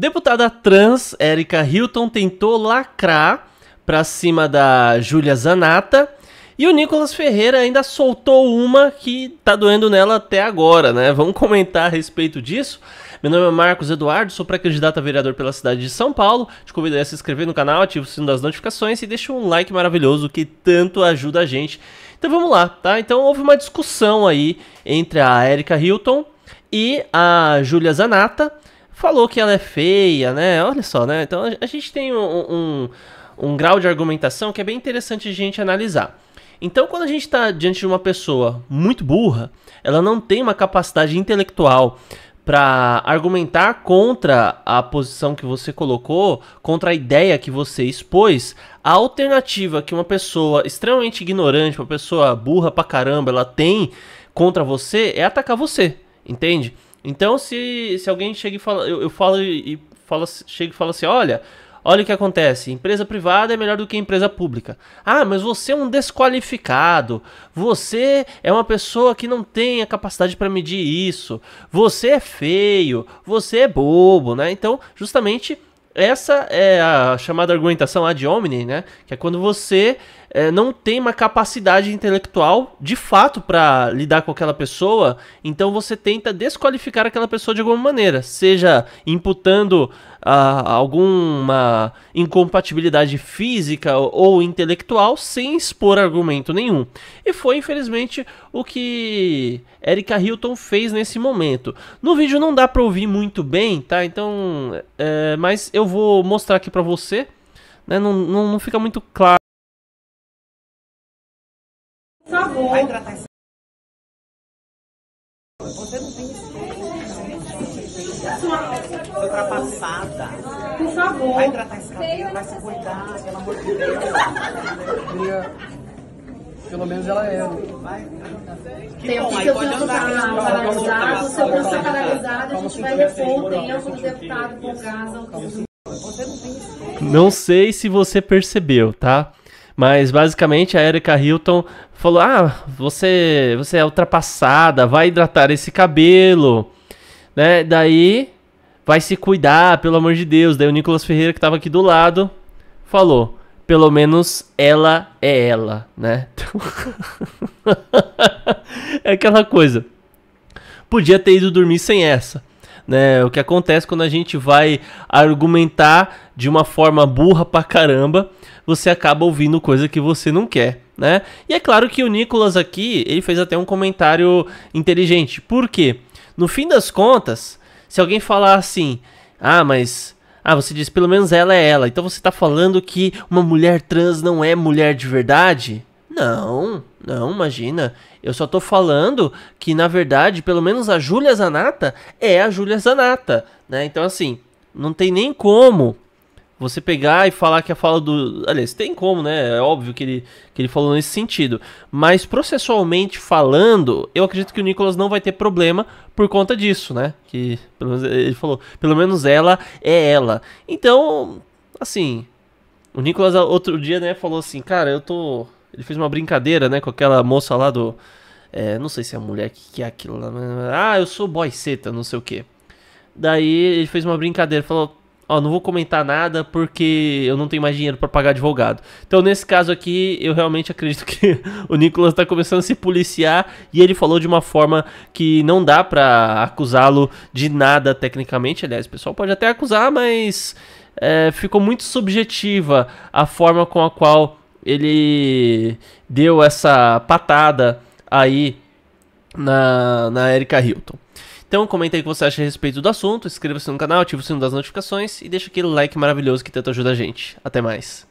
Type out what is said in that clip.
Deputada trans Érica Hilton tentou lacrar para cima da Júlia Zanata. E o Nicolas Ferreira ainda soltou uma que tá doendo nela até agora, né? Vamos comentar a respeito disso. Meu nome é Marcos Eduardo, sou pré-candidato a vereador pela cidade de São Paulo. Te convido a se inscrever no canal, ativa o sino das notificações e deixa um like maravilhoso que tanto ajuda a gente. Então vamos lá, tá? Então houve uma discussão aí entre a Erika Hilton e a Júlia Zanata falou que ela é feia, né? Olha só, né? Então a gente tem um, um, um grau de argumentação que é bem interessante a gente analisar. Então, quando a gente está diante de uma pessoa muito burra, ela não tem uma capacidade intelectual para argumentar contra a posição que você colocou, contra a ideia que você expôs, a alternativa que uma pessoa extremamente ignorante, uma pessoa burra pra caramba, ela tem contra você é atacar você, entende? Então, se, se alguém chega e fala, eu, eu falo e, e fala, chega e fala assim, olha, olha o que acontece, empresa privada é melhor do que empresa pública. Ah, mas você é um desqualificado, você é uma pessoa que não tem a capacidade para medir isso, você é feio, você é bobo, né? Então, justamente essa é a chamada argumentação ad hominem, né? Que é quando você é, não tem uma capacidade intelectual de fato para lidar com aquela pessoa, então você tenta desqualificar aquela pessoa de alguma maneira, seja imputando ah, alguma incompatibilidade física ou intelectual sem expor argumento nenhum. E foi infelizmente o que Erika Hilton fez nesse momento. No vídeo não dá para ouvir muito bem, tá? Então, é, mas eu vou mostrar aqui para você. Né? Não, não, não fica muito claro favor. Vai tratar esse... Você não tem isso. Ultrapassada. Por favor. Vai tratar esse cabelo, vai se cuidar, pelo amor de Deus. Pelo menos ela é. Vai. Que tempo que eu penso paralisado, se eu pensar paralisado, a gente vai repor o tempo do deputado por casa. Não sei se você percebeu, tá? Mas basicamente a Erika Hilton falou: "Ah, você, você é ultrapassada, vai hidratar esse cabelo". Né? Daí vai se cuidar, pelo amor de Deus. Daí o Nicolas Ferreira que estava aqui do lado falou: pelo menos ela é ela, né? é aquela coisa. Podia ter ido dormir sem essa. Né? O que acontece quando a gente vai argumentar de uma forma burra pra caramba você acaba ouvindo coisa que você não quer. Né? E é claro que o Nicolas aqui, ele fez até um comentário inteligente. Por quê? No fim das contas, se alguém falar assim, ah, mas ah, você diz pelo menos ela é ela. Então você tá falando que uma mulher trans não é mulher de verdade? Não, não, imagina. Eu só tô falando que, na verdade, pelo menos a Júlia Zanata é a Júlia Zanata, né? Então, assim, não tem nem como você pegar e falar que a fala do. Aliás, tem como, né? É óbvio que ele, que ele falou nesse sentido. Mas processualmente falando, eu acredito que o Nicolas não vai ter problema por conta disso, né? Que pelo menos ele falou, pelo menos ela é ela. Então, assim. O Nicolas outro dia, né, falou assim, cara, eu tô. Ele fez uma brincadeira, né, com aquela moça lá do. É, não sei se é a mulher que, que é aquilo lá. Mas... Ah, eu sou boy seta, não sei o que. Daí ele fez uma brincadeira, falou, ó, não vou comentar nada porque eu não tenho mais dinheiro para pagar advogado. Então, nesse caso aqui, eu realmente acredito que o Nicolas está começando a se policiar e ele falou de uma forma que não dá para acusá-lo de nada tecnicamente. Aliás, o pessoal pode até acusar, mas é, ficou muito subjetiva a forma com a qual ele deu essa patada aí na, na Erika Hilton. Então comenta aí o que você acha a respeito do assunto, inscreva-se no canal, ative o sino das notificações e deixa aquele like maravilhoso que tanto ajuda a gente. Até mais.